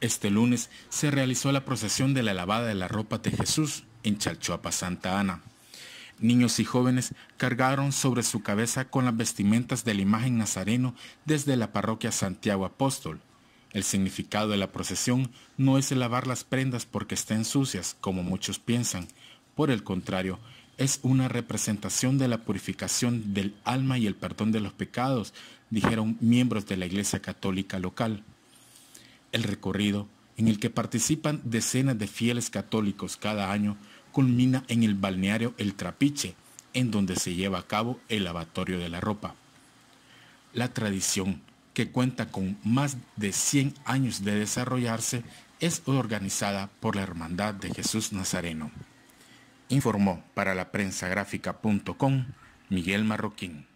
Este lunes se realizó la procesión de la lavada de la ropa de Jesús en Chalchuapa, Santa Ana. Niños y jóvenes cargaron sobre su cabeza con las vestimentas de la imagen nazareno desde la parroquia Santiago Apóstol. El significado de la procesión no es lavar las prendas porque estén sucias, como muchos piensan. Por el contrario, es una representación de la purificación del alma y el perdón de los pecados, dijeron miembros de la Iglesia Católica local. El recorrido, en el que participan decenas de fieles católicos cada año, culmina en el balneario El Trapiche, en donde se lleva a cabo el lavatorio de la ropa. La tradición, que cuenta con más de 100 años de desarrollarse, es organizada por la Hermandad de Jesús Nazareno. Informó para la prensa gráfica.com Miguel Marroquín.